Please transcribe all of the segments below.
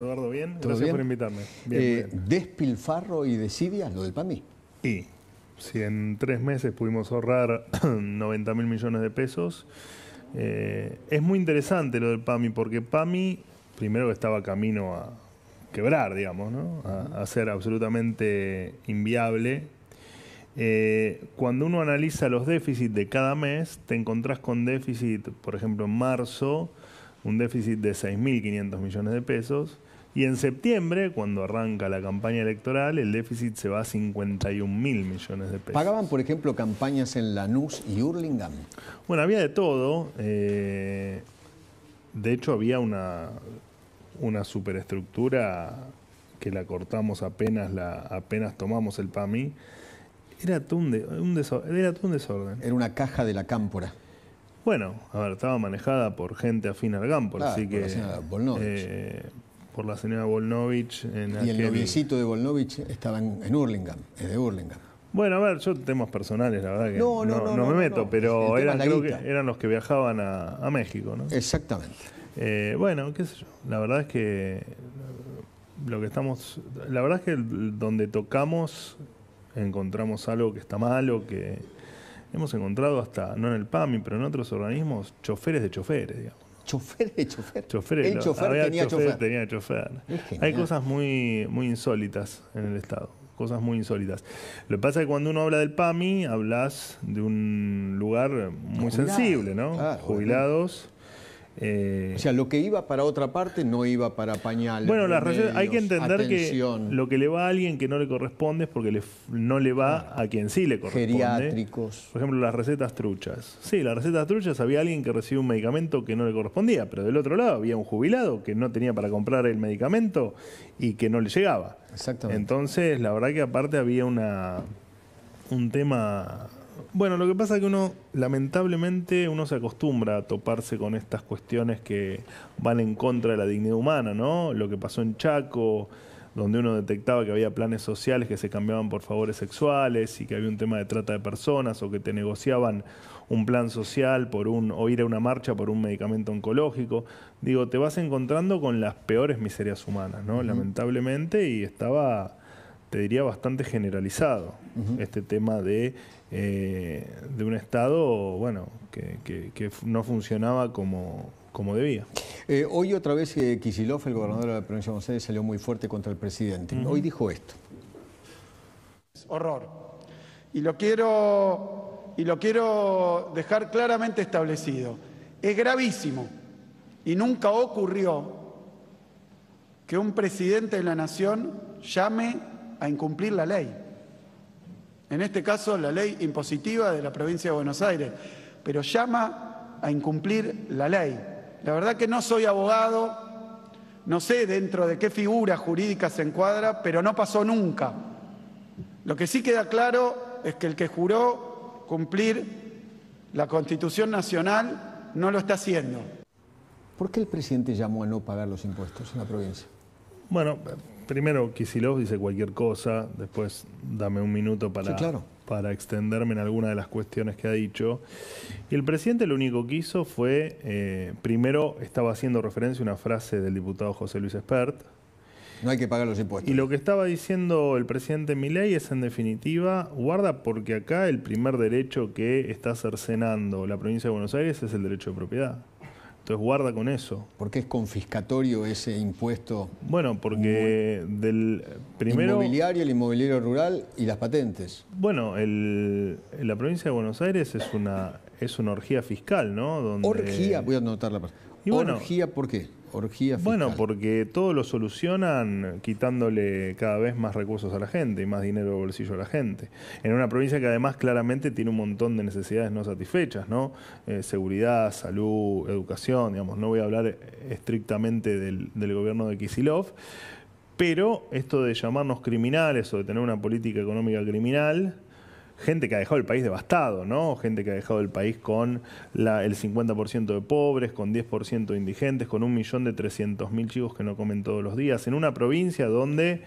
Eduardo, bien. Gracias por invitarme. Eh, bien, ¿Despilfarro y desidia lo del PAMI? Sí. si en tres meses pudimos ahorrar 90 mil millones de pesos, eh, es muy interesante lo del PAMI, porque PAMI, primero que estaba camino a quebrar, digamos, a, ser absolutamente inviable. Eh, cuando uno analiza los déficits de cada mes, te encontrás con déficit, por ejemplo, en marzo, un déficit de 6.500 millones de pesos, y en septiembre, cuando arranca la campaña electoral, el déficit se va a 51 mil millones de pesos. ¿Pagaban, por ejemplo, campañas en Lanús y Hurlingham? Bueno, había de todo. Eh, de hecho, había una, una superestructura que la cortamos apenas, apenas tomamos el PAMI. Era todo un, desorden, era una caja de la cámpora. Bueno, a ver, estaba manejada por gente afín al Gampor. así que por la señora Volnovich. En y el noviecito de Volnovich estaba en, en es de Urlingam. Bueno, a ver, yo temas personales, la verdad que no, me meto, pero eran, los que viajaban a, México, ¿no? Exactamente. Eh, bueno, qué sé yo, la verdad es que lo que estamos, la verdad es que donde tocamos encontramos algo que está malo, que hemos encontrado hasta, no en el PAMI, pero en otros organismos, choferes de choferes, digamos. Chofer de chofer. chofer el chofer, tenía chofer, tenía chofer. Hay cosas muy, muy insólitas en el Estado. Cosas muy insólitas. Lo que pasa es que cuando uno habla del PAMI, hablas de un lugar muy sensible, ¿no? Jubilados eh, o sea, lo que iba para otra parte no iba para pañales. Bueno, las hay que entender que lo que le va a alguien que no le corresponde es porque no le va a quien sí le corresponde. Geriátricos. Por ejemplo, las recetas truchas. Sí, las recetas truchas había alguien que recibió un medicamento que no le correspondía, pero del otro lado había un jubilado que no tenía para comprar el medicamento y que no le llegaba. Exactamente. Entonces, la verdad que aparte había una un tema bueno, lo que pasa es que uno, lamentablemente, uno se acostumbra a toparse con estas cuestiones que van en contra de la dignidad humana, ¿no? Lo que pasó en Chaco, donde uno detectaba que había planes sociales que se cambiaban por favores sexuales y que había un tema de trata de personas o que te negociaban un plan social por un o ir a una marcha por un medicamento oncológico. Digo, te vas encontrando con las peores miserias humanas, ¿no? Lamentablemente y estaba te diría bastante generalizado este tema de eh, de un Estado, bueno, que, no funcionaba como, como debía. Eh, hoy otra vez eh, el gobernador de la provincia de Buenos salió muy fuerte contra el presidente. Hoy dijo esto. es Horror. Y lo quiero y lo quiero dejar claramente establecido. Es gravísimo y nunca ocurrió que un presidente de la nación llame a incumplir la ley. En este caso, la ley impositiva de la provincia de Buenos Aires, pero llama a incumplir la ley. La verdad que no soy abogado, no sé dentro de qué figura jurídica se encuadra, pero no pasó nunca. Lo que sí queda claro es que el que juró cumplir la Constitución Nacional no lo está haciendo. ¿Por qué el presidente llamó a no pagar los impuestos en la provincia? Bueno, primero Kisilov dice cualquier cosa, después dame un minuto para, para extenderme en alguna de las cuestiones que ha dicho. Y el presidente lo único que hizo fue, eh, primero estaba haciendo referencia a una frase del diputado José Luis Espert. No hay que pagar los impuestos. Y lo que estaba diciendo el presidente Milei es en definitiva, guarda porque acá el primer derecho que está cercenando la provincia de Buenos Aires es el derecho de propiedad. Entonces guarda con eso. ¿Por qué es confiscatorio ese impuesto? Bueno, porque del primero... Inmobiliario, el inmobiliario rural y las patentes. Bueno, la provincia de Buenos Aires es una, es una orgía fiscal, ¿no? Orgía, voy a anotar la parte. ¿Orgía por qué? Bueno, porque todo lo solucionan quitándole cada vez más recursos a la gente y más dinero de bolsillo a la gente. En una provincia que además claramente tiene un montón de necesidades no satisfechas, ¿no? Eh, seguridad, salud, educación, digamos, no voy a hablar estrictamente del, del gobierno de Kisilov, pero esto de llamarnos criminales o de tener una política económica criminal gente que ha dejado el país devastado, ¿no? Gente que ha dejado el país con el 50% de pobres, con 10% de indigentes, con un millón de mil chicos que no comen todos los días, en una provincia donde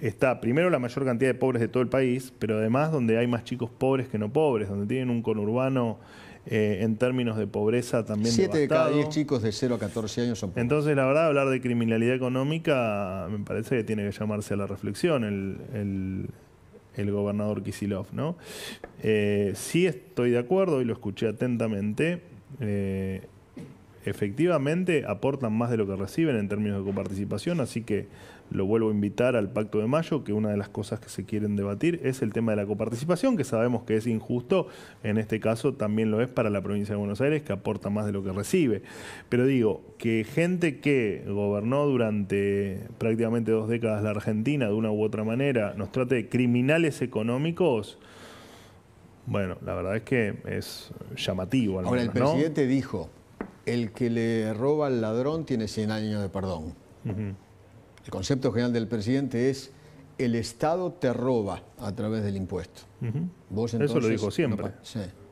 está primero la mayor cantidad de pobres de todo el país, pero además donde hay más chicos pobres que no pobres, donde tienen un conurbano eh, en términos de pobreza también. Siete de cada diez chicos de 0 a 14 años son pobres. Entonces, la verdad, hablar de criminalidad económica me parece que tiene que llamarse a la reflexión. el, el gobernador Kisilov, ¿no? Eh, sí estoy de acuerdo y lo escuché atentamente. Eh, efectivamente aportan más de lo que reciben en términos de coparticipación, así que lo vuelvo a invitar al Pacto de Mayo, que una de las cosas que se quieren debatir es el tema de la coparticipación, que sabemos que es injusto, en este caso también lo es para la provincia de Buenos Aires, que aporta más de lo que recibe. Pero digo, que gente que gobernó durante prácticamente dos décadas la Argentina de una u otra manera, nos trate de criminales económicos, bueno, la verdad es que es llamativo. Ahora, el presidente dijo, el que le roba al ladrón tiene 100 años de perdón el concepto general del presidente es el Estado te roba a través del impuesto. Eso lo dijo siempre.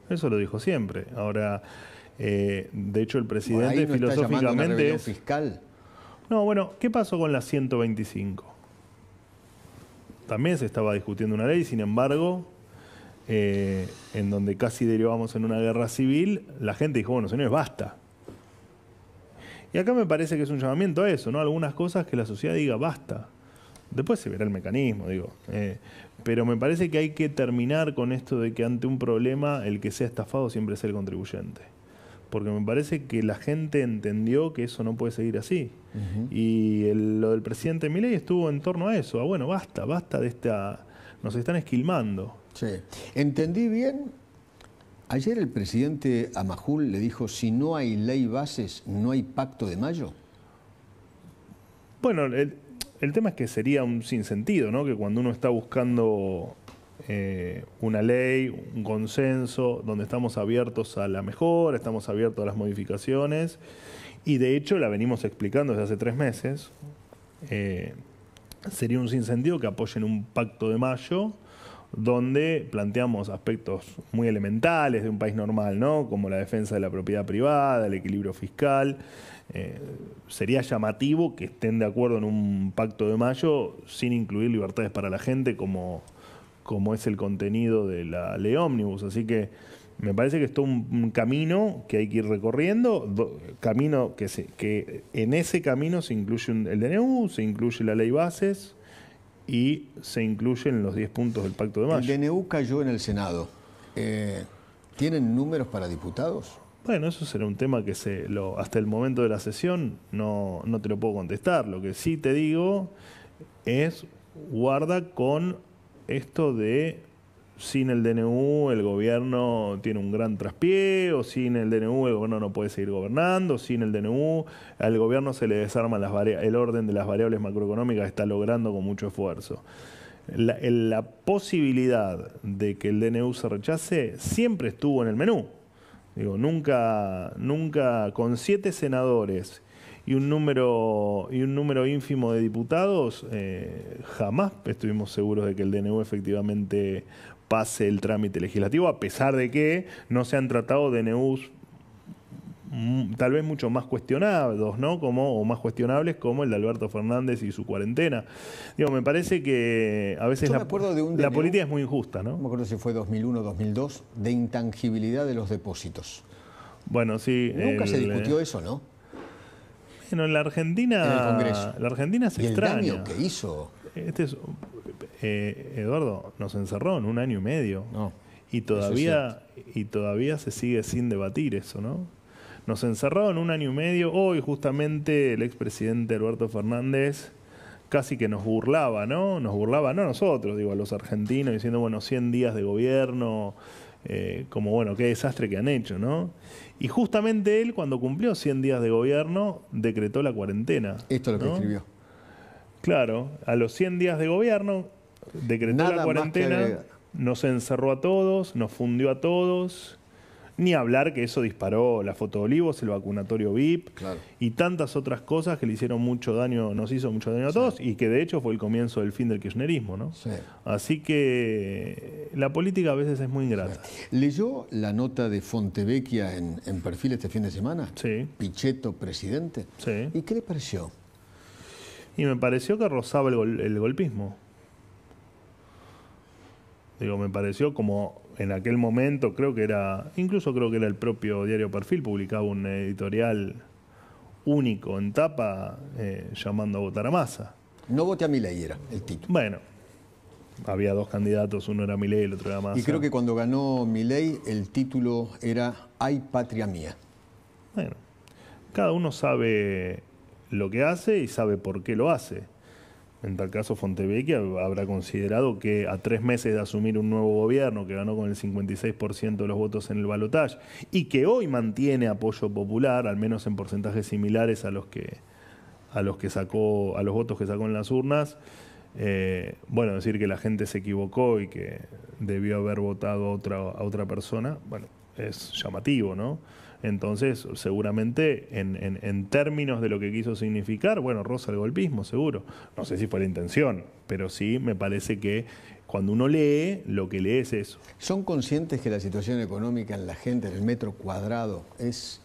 Eso lo dijo siempre. Ahora, eh, de hecho, el presidente filosóficamente es fiscal. No, bueno, ¿qué pasó con la 125? También se estaba discutiendo una ley, sin embargo, eh, en donde casi derivamos en una guerra civil, la gente dijo, bueno, señores, basta. Y acá me parece que es un llamamiento a eso, ¿no? Algunas cosas que la sociedad diga basta. Después se verá el mecanismo, digo. Eh, pero me parece que hay que terminar con esto de que ante un problema el que sea estafado siempre es el contribuyente. Porque me parece que la gente entendió que eso no puede seguir así. Y lo del presidente Milei estuvo en torno a eso. A bueno, basta, basta de esta. Nos están esquilmando. Sí. ¿Entendí bien Ayer el presidente Amajul le dijo, si no hay ley bases, no hay pacto de mayo. Bueno, el, tema es que sería un sinsentido, ¿no? Que cuando uno está buscando eh, una ley, un consenso, donde estamos abiertos a la mejora, estamos abiertos a las modificaciones, y de hecho la venimos explicando desde hace tres meses, eh, sería un sinsentido que apoyen un pacto de mayo donde planteamos aspectos muy elementales de un país normal, ¿no? como la defensa de la propiedad privada, el equilibrio fiscal. Eh, sería llamativo que estén de acuerdo en un pacto de mayo sin incluir libertades para la gente como, es el contenido de la ley ómnibus. Así que me parece que es un, camino que hay que ir recorriendo, camino que, en ese camino se incluye el DNU, se incluye la ley bases y se incluyen los 10 puntos del Pacto de más. El DNU cayó en el Senado. Eh, ¿Tienen números para diputados? Bueno, eso será un tema que se lo, hasta el momento de la sesión no, no te lo puedo contestar. Lo que sí te digo es guarda con esto de sin el DNU el gobierno tiene un gran traspié, o sin el DNU el gobierno no puede seguir gobernando, sin el DNU al gobierno se le desarma las el orden de las variables macroeconómicas está logrando con mucho esfuerzo. La, la posibilidad de que el DNU se rechace siempre estuvo en el menú. Digo, nunca, nunca con siete senadores y un número, y un número ínfimo de diputados, eh, jamás estuvimos seguros de que el DNU efectivamente pase el trámite legislativo, a pesar de que no se han tratado DNUs tal vez mucho más cuestionados, ¿no? Como, o más cuestionables como el de Alberto Fernández y su cuarentena. Digo, me parece que a veces la, política es muy injusta, ¿no? me acuerdo si fue 2001 o 2002, de intangibilidad de los depósitos. Bueno, sí. Nunca se discutió eh, eso, ¿no? en la Argentina. La Argentina es extraña. El daño que hizo. Este eh, Eduardo, nos encerró en un año y medio. y todavía, y todavía se sigue sin debatir eso, ¿no? Nos encerró en un año y medio. Hoy, justamente, el expresidente Alberto Fernández casi que nos burlaba, ¿no? Nos burlaba, no nosotros, digo, a los argentinos, diciendo, bueno, 100 días de gobierno, eh, como bueno, qué desastre que han hecho, ¿no? Y justamente él, cuando cumplió 100 días de gobierno, decretó la cuarentena. Esto lo que escribió. Claro, a los 100 días de gobierno, decretó la cuarentena, nos encerró a todos, nos fundió a todos, ni hablar que eso disparó la foto de Olivos, el vacunatorio VIP y tantas otras cosas que le hicieron mucho daño, nos hizo mucho daño a todos y que de hecho fue el comienzo del fin del kirchnerismo, ¿no? Así que eh, la política a veces es muy ingrata. ¿Leyó la nota de Fontevecchia en, en, perfil este fin de semana? Sí. Pichetto, presidente. Sí. ¿Y qué le pareció? Y me pareció que rozaba el, el golpismo. Digo, me pareció como en aquel momento, creo que era, incluso creo que era el propio diario Perfil, publicaba un editorial único en tapa eh, llamando a votar a Massa. No vote a Milei era el título. Bueno, había dos candidatos, uno era Milei y el otro era Massa. Y creo que cuando ganó Milei el título era Hay patria mía. Bueno, cada uno sabe lo que hace y sabe por qué lo hace. En tal caso, Fontevecchia habrá considerado que a tres meses de asumir un nuevo gobierno que ganó con el 56% de los votos en el balotaje y que hoy mantiene apoyo popular, al menos en porcentajes similares a los que, a los que sacó, a los votos que sacó en las urnas, eh, bueno, decir que la gente se equivocó y que debió haber votado a otra, a otra persona, bueno, es llamativo, ¿no? Entonces, seguramente en, términos de lo que quiso significar, bueno, rosa el golpismo, seguro. No sé si fue la intención, pero sí me parece que cuando uno lee, lo que lee es eso. ¿Son conscientes que la situación económica en la gente, en el metro cuadrado, es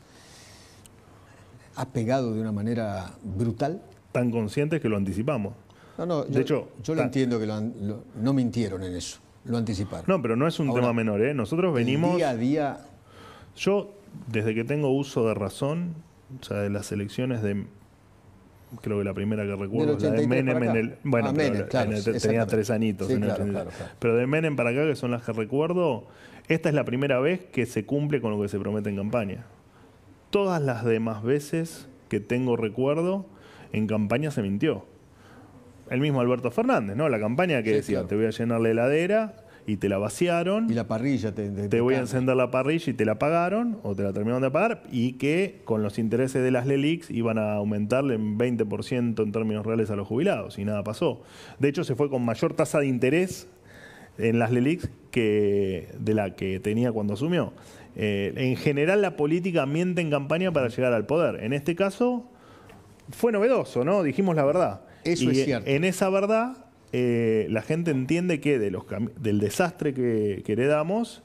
pegado de una manera brutal? Tan conscientes que lo anticipamos. No, no, de yo, hecho, yo lo entiendo que lo, no mintieron en eso, lo anticiparon. No, pero no es un tema menor, ¿eh? Nosotros venimos... día a día... Yo desde que tengo uso de razón, o sea, de las elecciones de creo que la primera que recuerdo es la de ah, Menem en el bueno tenía tres anitos pero de Menem para acá que son las que recuerdo esta es la primera vez que se cumple con lo que se promete en campaña todas las demás veces que tengo recuerdo en campaña se mintió el mismo Alberto Fernández no la campaña que decía te voy a llenar la heladera y te la vaciaron. Y la parrilla. Te, te, voy a encender la parrilla y te la pagaron o te la terminaron de pagar y que con los intereses de las LELIX iban a aumentarle en 20% en términos reales a los jubilados y nada pasó. De hecho, se fue con mayor tasa de interés en las LELIX que de la que tenía cuando asumió. Eh, en general la política miente en campaña para llegar al poder. En este caso fue novedoso, ¿no? Dijimos la verdad. Eso es cierto. En esa verdad eh, la gente entiende que de los del desastre que, heredamos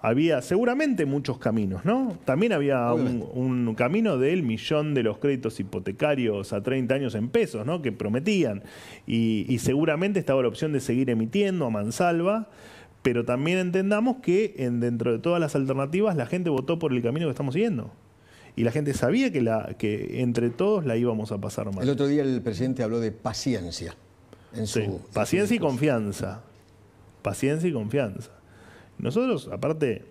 había seguramente muchos caminos, ¿no? También había un, camino del millón de los créditos hipotecarios a 30 años en pesos, ¿no? Que prometían. Y, seguramente estaba la opción de seguir emitiendo a mansalva pero también entendamos que en, dentro de todas las alternativas la gente votó por el camino que estamos siguiendo. Y la gente sabía que, la, que entre todos la íbamos a pasar mal. El otro día el presidente habló de paciencia. Paciencia y confianza. Paciencia y confianza. Nosotros, aparte,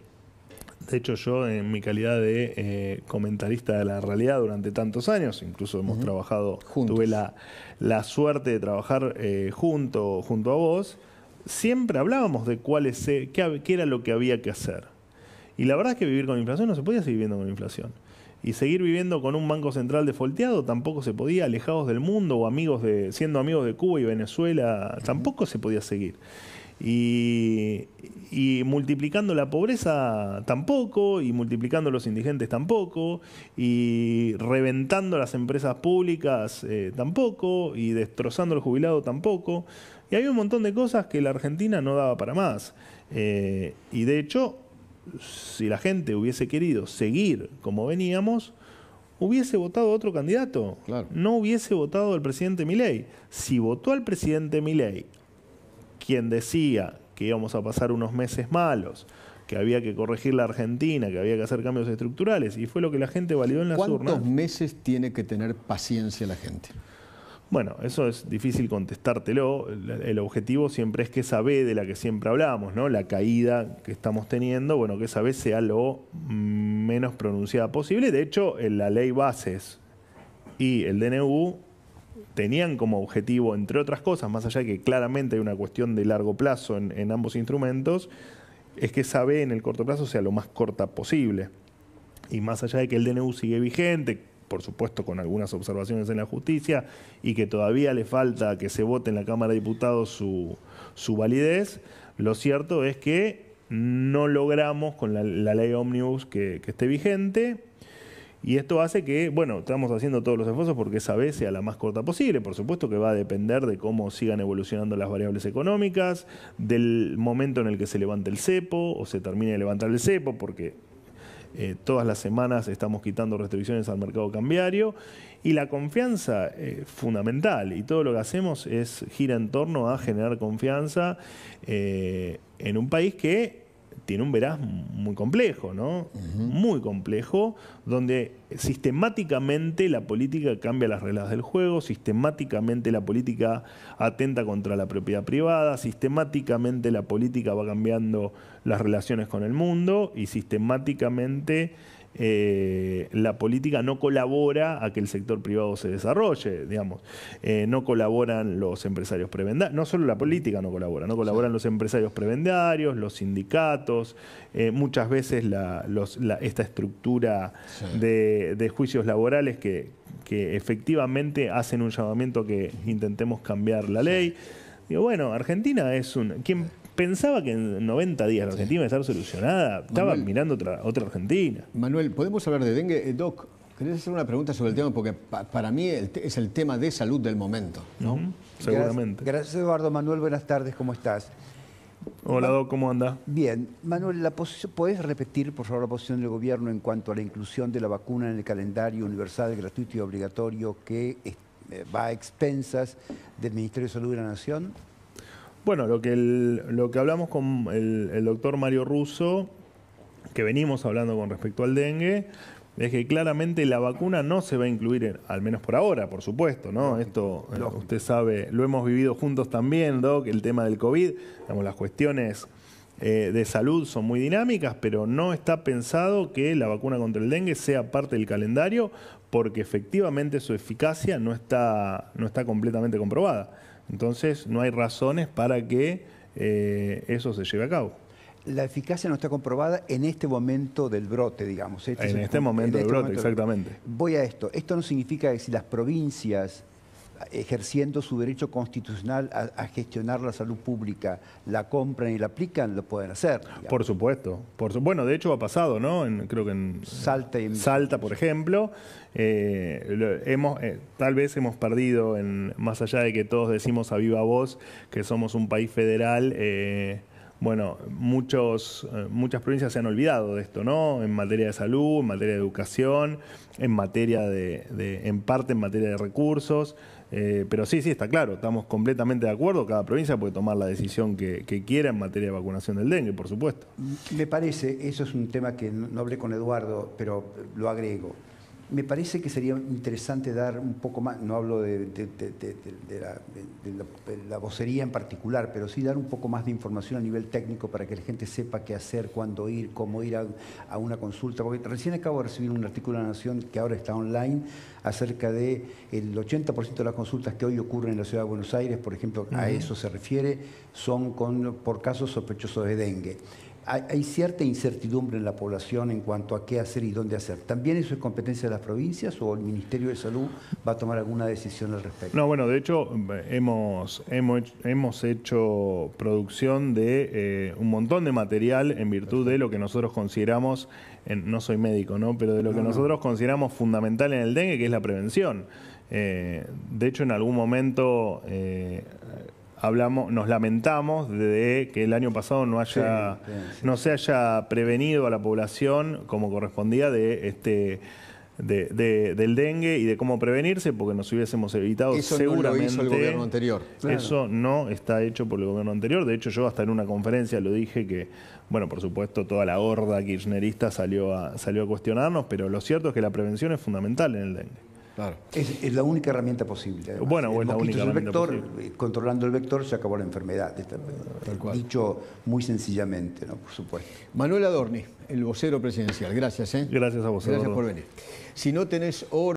de hecho yo en mi calidad de eh, comentarista de la realidad durante tantos años, incluso hemos trabajado, tuve la, suerte de trabajar eh, junto, junto a vos, siempre hablábamos de cuál es, eh, qué, qué era lo que había que hacer. Y la verdad es que vivir con inflación no se podía seguir viviendo con inflación y seguir viviendo con un banco central defolteado tampoco se podía, alejados del mundo o amigos de, siendo amigos de Cuba y Venezuela, tampoco se podía seguir. Y, multiplicando la pobreza tampoco, y multiplicando los indigentes tampoco, y reventando las empresas públicas eh, tampoco, y destrozando el jubilado tampoco. Y había un montón de cosas que la Argentina no daba para más. Eh, y de hecho, si la gente hubiese querido seguir como veníamos, hubiese votado a otro candidato. No hubiese votado al presidente Milei. Si votó al presidente Milei, quien decía que íbamos a pasar unos meses malos, que había que corregir la Argentina, que había que hacer cambios estructurales, y fue lo que la gente validó en las urnas. ¿Cuántos meses tiene que tener paciencia la gente? Bueno, eso es difícil contestártelo. El objetivo siempre es que esa B de la que siempre hablábamos, ¿no? La caída que estamos teniendo, bueno, que esa B sea lo menos pronunciada posible. De hecho, en la ley bases y el DNU tenían como objetivo, entre otras cosas, más allá de que claramente hay una cuestión de largo plazo en, en ambos instrumentos, es que esa B en el corto plazo sea lo más corta posible. Y más allá de que el DNU sigue vigente, por supuesto con algunas observaciones en la justicia, y que todavía le falta que se vote en la Cámara de Diputados su, validez, lo cierto es que no logramos con la, ley Omnibus que, que, esté vigente. Y esto hace que, bueno, estamos haciendo todos los esfuerzos porque esa vez sea la más corta posible. Por supuesto que va a depender de cómo sigan evolucionando las variables económicas, del momento en el que se levante el cepo o se termine de levantar el cepo, porque eh, todas las semanas estamos quitando restricciones al mercado cambiario y la confianza es eh, fundamental y todo lo que hacemos es gira en torno a generar confianza eh, en un país que tiene un veraz muy complejo, ¿no? Muy complejo, donde sistemáticamente la política cambia las reglas del juego, sistemáticamente la política atenta contra la propiedad privada, sistemáticamente la política va cambiando las relaciones con el mundo y sistemáticamente eh, la política no colabora a que el sector privado se desarrolle, digamos. Eh, no colaboran los empresarios prebendarios, no solo la mm. política no colabora, no colaboran los empresarios prebendarios, los sindicatos, eh, muchas veces esta estructura de, juicios laborales que, efectivamente hacen un llamamiento que intentemos cambiar la ley. Digo, bueno, Argentina es un. quién Pensaba que en 90 días la Argentina iba a estar solucionada. Estaba mirando otra, Argentina. Manuel, ¿podemos hablar de dengue? Eh, doc, ¿querés hacer una pregunta sobre el tema porque para mí es el tema de salud del momento. ¿no? Seguramente. Gracias, Eduardo. Manuel, buenas tardes, ¿cómo estás? Hola, Doc, ¿cómo anda? Bien. Manuel, la ¿puedes repetir, por favor, la posición del gobierno en cuanto a la inclusión de la vacuna en el calendario universal, gratuito y obligatorio que eh, va a expensas del Ministerio de Salud de la Nación? Bueno, lo que, lo que hablamos con el, doctor Mario Russo, que venimos hablando con respecto al dengue, es que claramente la vacuna no se va a incluir, al menos por ahora, por supuesto, ¿no? Esto eh, usted sabe, lo hemos vivido juntos también, Doc, el tema del COVID, digamos, las cuestiones eh, de salud son muy dinámicas, pero no está pensado que la vacuna contra el dengue sea parte del calendario porque efectivamente su eficacia no está, no está completamente comprobada. Entonces no hay razones para que eh, eso se lleve a cabo. La eficacia no está comprobada en este momento del brote, digamos. Este en, este momento del este brote, exactamente. Voy a esto. Esto no significa que si las provincias ejerciendo su derecho constitucional a, gestionar la salud pública, la compran y la aplican, lo pueden hacer. Por supuesto. Por bueno, de hecho ha pasado, ¿no? creo que en Salta, por ejemplo, eh, hemos, eh, tal vez hemos perdido, en, más allá de que todos decimos a viva voz que somos un país federal. Eh, bueno, eh, muchas provincias se han olvidado de esto, ¿no? En materia de salud, en materia de educación, en materia de, en parte en materia de recursos. Eh, pero sí, sí, está claro, estamos completamente de acuerdo, cada provincia puede tomar la decisión que, que, quiera en materia de vacunación del dengue, por supuesto. Me parece, eso es un tema que no hablé con Eduardo, pero lo agrego me parece que sería interesante dar un poco más, no hablo de, la, vocería en particular, pero sí dar un poco más de información a nivel técnico para que la gente sepa qué hacer, cuándo ir, cómo ir a, una consulta. recién acabo de recibir un artículo de la Nación que ahora está online acerca de 80% de las consultas que hoy ocurren en la ciudad de Buenos Aires, por ejemplo, a eso se refiere, son por casos sospechosos de dengue hay, cierta incertidumbre en la población en cuanto a qué hacer y dónde hacer. ¿También eso es competencia de las provincias o el Ministerio de Salud va a tomar alguna decisión al respecto? No, bueno, de hecho hemos, hemos, hecho producción de eh, un montón de material en virtud de lo que nosotros consideramos, no soy médico, ¿no? pero de lo que nosotros consideramos fundamental en el dengue, que es la prevención. Eh, de hecho, en algún momento eh, hablamos, nos lamentamos de que el año pasado no haya, no se haya prevenido a la población como correspondía de este de, del dengue y de cómo prevenirse, porque nos hubiésemos evitado seguramente. Eso no el gobierno anterior. Eso no está hecho por el gobierno anterior. De hecho, yo hasta en una conferencia lo dije que, bueno, por supuesto, toda la horda kirchnerista salió salió a cuestionarnos, pero lo cierto es que la prevención es fundamental en el dengue. Es, la única herramienta posible. bueno Bueno, es la única Controlando el vector se acabó la enfermedad. Dicho muy sencillamente, ¿no? por supuesto. Manuel Adorni, el vocero presidencial. Gracias. ¿eh? Gracias a vos. Gracias por venir. Si no tenés oro...